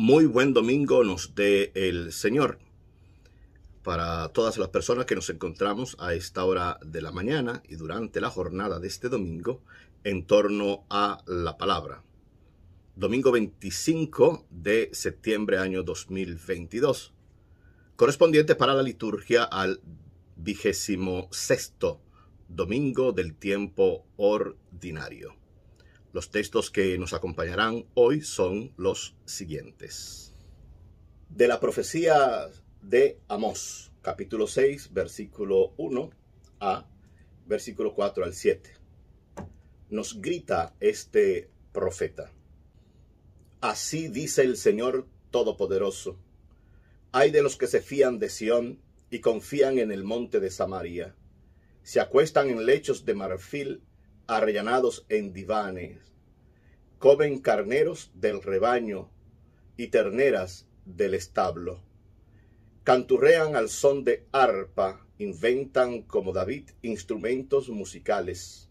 muy buen domingo nos dé el Señor. Para todas las personas que nos encontramos a esta hora de la mañana y durante la jornada de este domingo en torno a la palabra. Domingo 25 de septiembre año 2022, correspondiente para la liturgia al vigésimo sexto domingo del tiempo ordinario. Los textos que nos acompañarán hoy son los siguientes. De la profecía de Amós, capítulo 6, versículo 1 a versículo 4 al 7. Nos grita este profeta. Así dice el Señor Todopoderoso. Hay de los que se fían de Sión y confían en el monte de Samaria. Se acuestan en lechos de marfil arrellanados en divanes, comen carneros del rebaño y terneras del establo. Canturrean al son de arpa, inventan como David instrumentos musicales.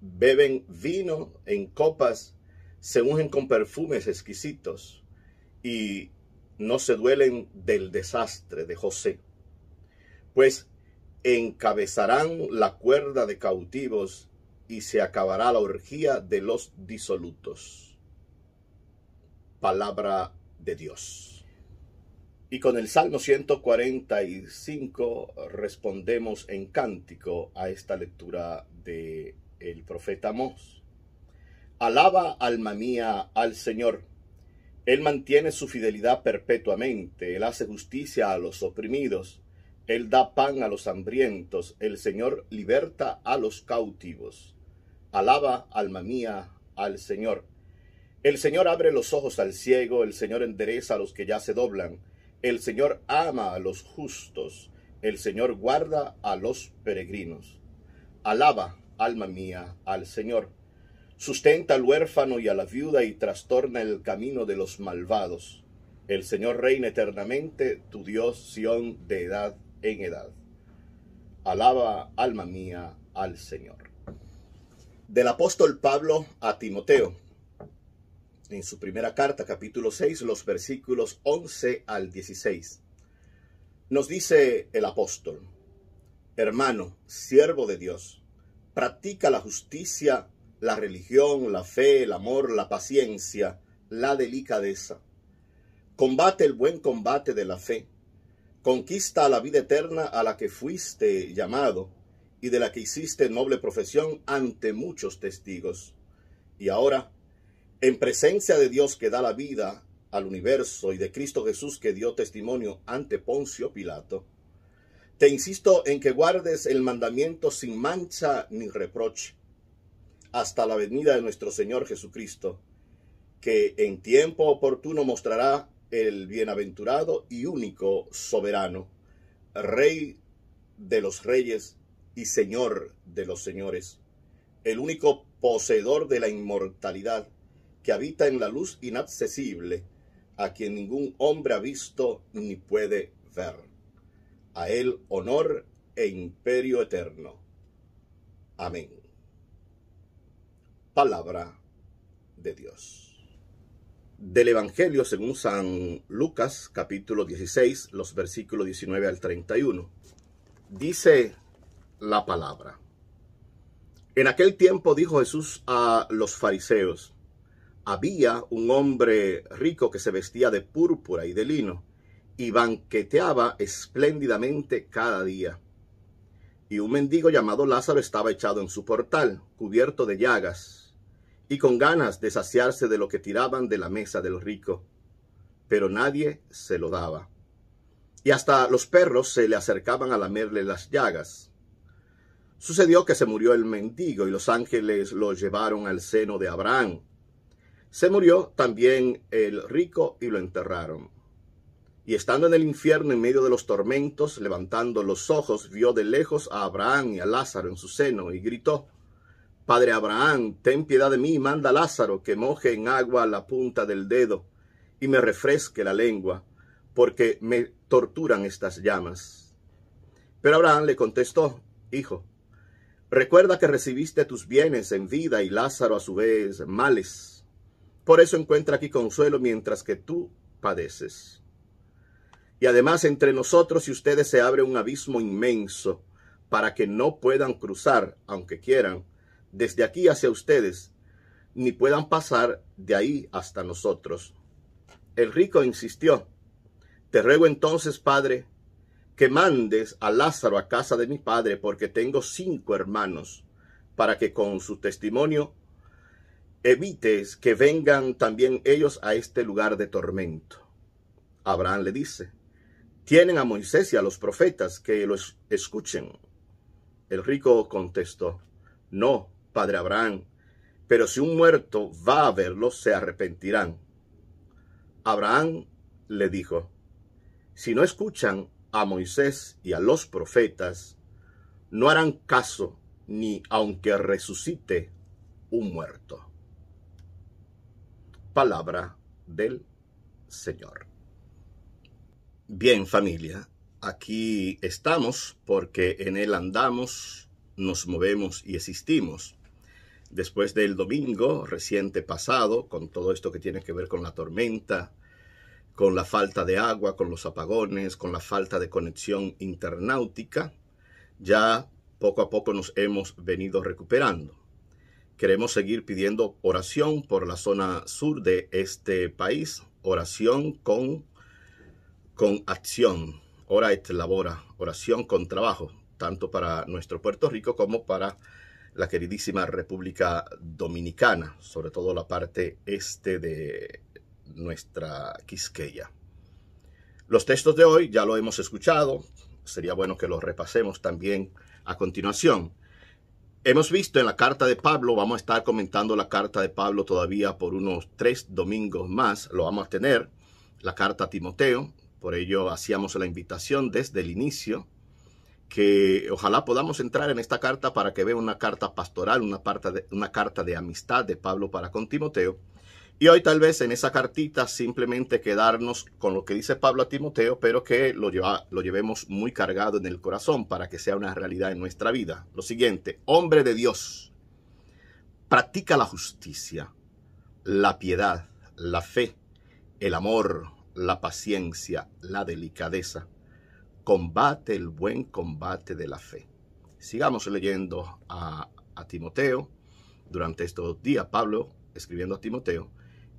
Beben vino en copas, se ungen con perfumes exquisitos y no se duelen del desastre de José. Pues encabezarán la cuerda de cautivos y se acabará la orgía de los disolutos. Palabra de Dios. Y con el Salmo 145 respondemos en cántico a esta lectura de el profeta Mos. Alaba, alma mía, al Señor. Él mantiene su fidelidad perpetuamente, Él hace justicia a los oprimidos, Él da pan a los hambrientos, el Señor liberta a los cautivos. Alaba, alma mía, al Señor. El Señor abre los ojos al ciego, el Señor endereza a los que ya se doblan, el Señor ama a los justos, el Señor guarda a los peregrinos. Alaba, alma mía, al Señor. Sustenta al huérfano y a la viuda y trastorna el camino de los malvados. El Señor reina eternamente, tu Dios Sión de edad en edad. Alaba, alma mía, al Señor del apóstol Pablo a Timoteo. En su primera carta, capítulo 6, los versículos 11 al 16. Nos dice el apóstol, hermano, siervo de Dios, practica la justicia, la religión, la fe, el amor, la paciencia, la delicadeza. Combate el buen combate de la fe. Conquista la vida eterna a la que fuiste llamado y de la que hiciste noble profesión ante muchos testigos. Y ahora, en presencia de Dios que da la vida al universo y de Cristo Jesús que dio testimonio ante Poncio Pilato, te insisto en que guardes el mandamiento sin mancha ni reproche hasta la venida de nuestro Señor Jesucristo, que en tiempo oportuno mostrará el bienaventurado y único soberano, Rey de los reyes y Señor de los señores, el único poseedor de la inmortalidad, que habita en la luz inaccesible, a quien ningún hombre ha visto ni puede ver. A él honor e imperio eterno. Amén. Palabra de Dios. Del Evangelio según San Lucas capítulo 16, los versículos 19 al 31. Dice la palabra. En aquel tiempo dijo Jesús a los fariseos, había un hombre rico que se vestía de púrpura y de lino y banqueteaba espléndidamente cada día. Y un mendigo llamado Lázaro estaba echado en su portal, cubierto de llagas, y con ganas de saciarse de lo que tiraban de la mesa del rico. Pero nadie se lo daba. Y hasta los perros se le acercaban a lamerle las llagas. Sucedió que se murió el mendigo y los ángeles lo llevaron al seno de Abraham. Se murió también el rico y lo enterraron. Y estando en el infierno en medio de los tormentos, levantando los ojos, vio de lejos a Abraham y a Lázaro en su seno y gritó, Padre Abraham, ten piedad de mí y manda a Lázaro que moje en agua la punta del dedo y me refresque la lengua, porque me torturan estas llamas. Pero Abraham le contestó, Hijo, Recuerda que recibiste tus bienes en vida y Lázaro a su vez males. Por eso encuentra aquí consuelo mientras que tú padeces. Y además entre nosotros y ustedes se abre un abismo inmenso para que no puedan cruzar, aunque quieran, desde aquí hacia ustedes, ni puedan pasar de ahí hasta nosotros. El rico insistió, Te ruego entonces, Padre, que mandes a Lázaro a casa de mi padre, porque tengo cinco hermanos, para que con su testimonio evites que vengan también ellos a este lugar de tormento. Abraham le dice, tienen a Moisés y a los profetas que los escuchen. El rico contestó, no, padre Abraham, pero si un muerto va a verlos, se arrepentirán. Abraham le dijo, si no escuchan a Moisés y a los profetas, no harán caso ni aunque resucite un muerto. Palabra del Señor. Bien familia, aquí estamos porque en Él andamos, nos movemos y existimos. Después del domingo reciente pasado, con todo esto que tiene que ver con la tormenta, con la falta de agua, con los apagones, con la falta de conexión internáutica, ya poco a poco nos hemos venido recuperando. Queremos seguir pidiendo oración por la zona sur de este país, oración con, con acción, ora et labora, oración con trabajo, tanto para nuestro Puerto Rico como para la queridísima República Dominicana, sobre todo la parte este de nuestra Quisqueya. Los textos de hoy ya lo hemos escuchado, sería bueno que los repasemos también a continuación. Hemos visto en la carta de Pablo, vamos a estar comentando la carta de Pablo todavía por unos tres domingos más, lo vamos a tener, la carta a Timoteo, por ello hacíamos la invitación desde el inicio, que ojalá podamos entrar en esta carta para que vea una carta pastoral, una, parte de, una carta de amistad de Pablo para con Timoteo, y hoy tal vez en esa cartita simplemente quedarnos con lo que dice Pablo a Timoteo, pero que lo, lleva, lo llevemos muy cargado en el corazón para que sea una realidad en nuestra vida. Lo siguiente, hombre de Dios, practica la justicia, la piedad, la fe, el amor, la paciencia, la delicadeza. Combate el buen combate de la fe. Sigamos leyendo a Timoteo. Durante estos días, Pablo, escribiendo a Timoteo,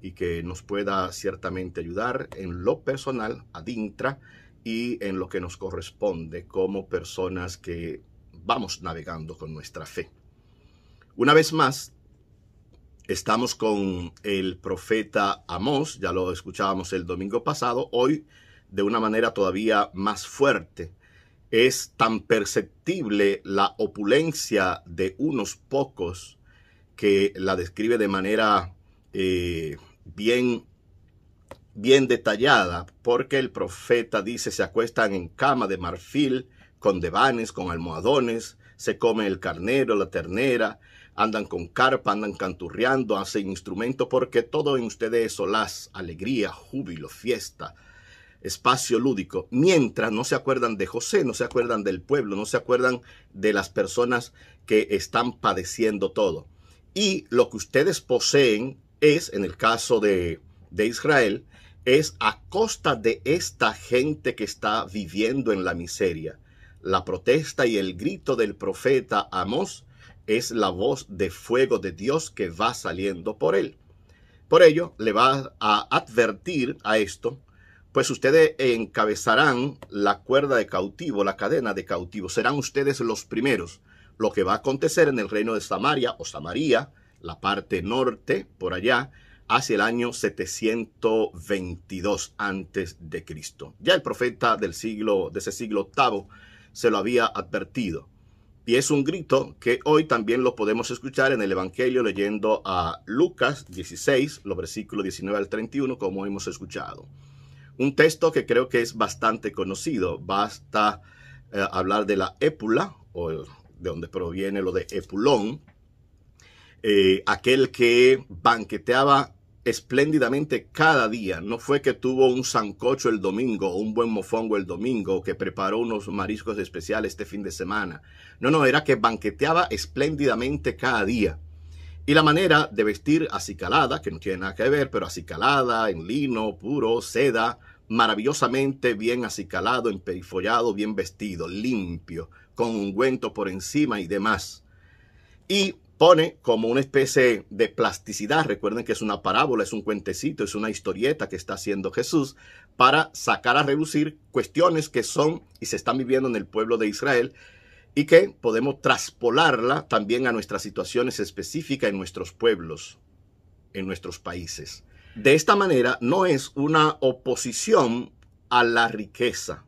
y que nos pueda ciertamente ayudar en lo personal, adintra, y en lo que nos corresponde como personas que vamos navegando con nuestra fe. Una vez más, estamos con el profeta Amós, ya lo escuchábamos el domingo pasado, hoy de una manera todavía más fuerte. Es tan perceptible la opulencia de unos pocos que la describe de manera eh, bien bien detallada, porque el profeta dice se acuestan en cama de marfil, con devanes, con almohadones, se come el carnero, la ternera, andan con carpa, andan canturreando, hacen instrumento, porque todo en ustedes es solaz, alegría, júbilo, fiesta, espacio lúdico, mientras no se acuerdan de José, no se acuerdan del pueblo, no se acuerdan de las personas que están padeciendo todo. Y lo que ustedes poseen es, en el caso de, de Israel, es a costa de esta gente que está viviendo en la miseria. La protesta y el grito del profeta Amós es la voz de fuego de Dios que va saliendo por él. Por ello, le va a advertir a esto, pues ustedes encabezarán la cuerda de cautivo, la cadena de cautivo. Serán ustedes los primeros. Lo que va a acontecer en el reino de Samaria o Samaria, la parte norte, por allá, hacia el año 722 antes de Cristo. Ya el profeta del siglo, de ese siglo octavo se lo había advertido. Y es un grito que hoy también lo podemos escuchar en el Evangelio leyendo a Lucas 16, los versículos 19 al 31, como hemos escuchado. Un texto que creo que es bastante conocido. Basta eh, hablar de la épula, o de donde proviene lo de epulón, eh, aquel que banqueteaba espléndidamente cada día. No fue que tuvo un sancocho el domingo o un buen mofongo el domingo, que preparó unos mariscos especiales este fin de semana. No, no, era que banqueteaba espléndidamente cada día. Y la manera de vestir acicalada, que no tiene nada que ver, pero acicalada, en lino, puro, seda, maravillosamente bien acicalado, emperifollado, bien vestido, limpio, con ungüento por encima y demás. Y pone como una especie de plasticidad, recuerden que es una parábola, es un cuentecito, es una historieta que está haciendo Jesús para sacar a reducir cuestiones que son y se están viviendo en el pueblo de Israel y que podemos traspolarla también a nuestras situaciones específicas en nuestros pueblos, en nuestros países. De esta manera no es una oposición a la riqueza,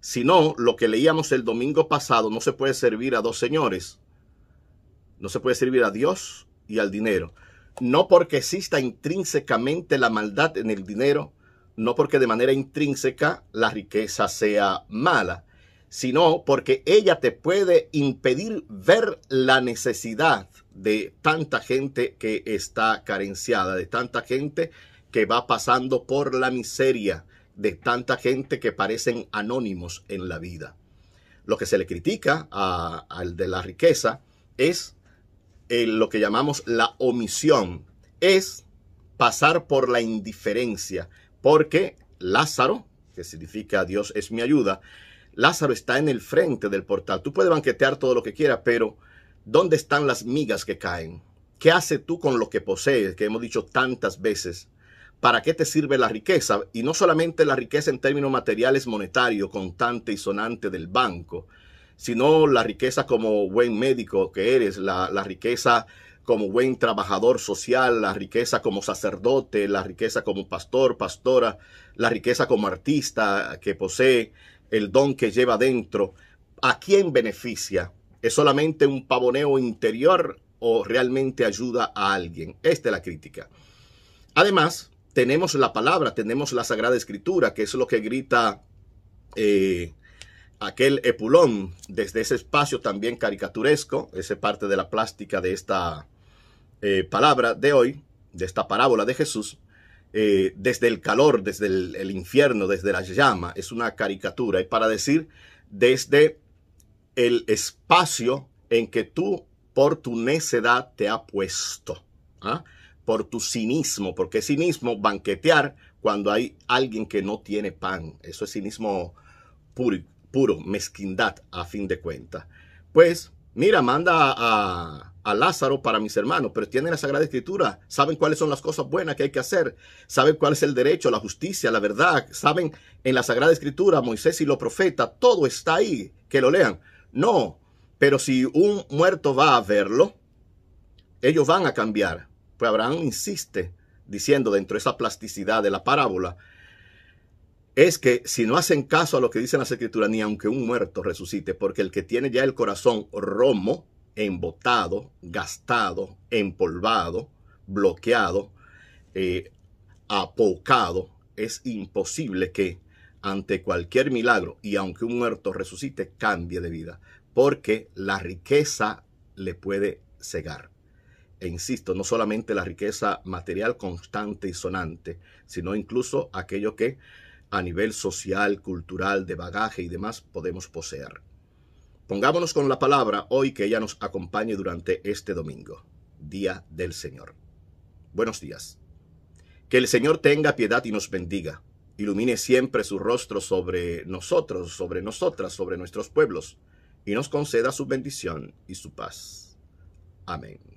sino lo que leíamos el domingo pasado, no se puede servir a dos señores, no se puede servir a Dios y al dinero. No porque exista intrínsecamente la maldad en el dinero, no porque de manera intrínseca la riqueza sea mala, sino porque ella te puede impedir ver la necesidad de tanta gente que está carenciada, de tanta gente que va pasando por la miseria, de tanta gente que parecen anónimos en la vida. Lo que se le critica al de la riqueza es eh, lo que llamamos la omisión, es pasar por la indiferencia, porque Lázaro, que significa Dios es mi ayuda, Lázaro está en el frente del portal. Tú puedes banquetear todo lo que quieras, pero ¿dónde están las migas que caen? ¿Qué haces tú con lo que posees, que hemos dicho tantas veces? ¿Para qué te sirve la riqueza? Y no solamente la riqueza en términos materiales monetarios, constante y sonante del banco, sino la riqueza como buen médico que eres, la, riqueza como buen trabajador social, la riqueza como sacerdote, la riqueza como pastor, pastora, la riqueza como artista que posee, el don que lleva dentro. ¿A quién beneficia? ¿Es solamente un pavoneo interior o realmente ayuda a alguien? Esta es la crítica. Además, tenemos la palabra, tenemos la Sagrada Escritura, que es lo que grita eh, aquel epulón, desde ese espacio también caricaturesco, esa parte de la plástica de esta eh, palabra de hoy, de esta parábola de Jesús, eh, desde el calor, desde el, infierno, desde la llama, es una caricatura, y para decir desde el espacio en que tú por tu necedad te ha puesto, ¿ah? por tu cinismo, porque es cinismo banquetear cuando hay alguien que no tiene pan, eso es cinismo puro, puro, mezquindad a fin de cuentas. Pues, mira, manda a, a Lázaro para mis hermanos, pero tienen la Sagrada Escritura, saben cuáles son las cosas buenas que hay que hacer, saben cuál es el derecho, la justicia, la verdad, saben en la Sagrada Escritura, Moisés y los profetas, todo está ahí, que lo lean. No, pero si un muerto va a verlo, ellos van a cambiar. Pues Abraham insiste diciendo dentro de esa plasticidad de la parábola, es que si no hacen caso a lo que dicen las escrituras, ni aunque un muerto resucite, porque el que tiene ya el corazón romo, embotado, gastado, empolvado, bloqueado, eh, apocado, es imposible que ante cualquier milagro y aunque un muerto resucite, cambie de vida, porque la riqueza le puede cegar. E insisto, no solamente la riqueza material constante y sonante, sino incluso aquello que a nivel social, cultural, de bagaje y demás podemos poseer. Pongámonos con la palabra hoy que ella nos acompañe durante este domingo, Día del Señor. Buenos días. Que el Señor tenga piedad y nos bendiga. Ilumine siempre su rostro sobre nosotros, sobre nosotras, sobre nuestros pueblos, y nos conceda su bendición y su paz. Amén.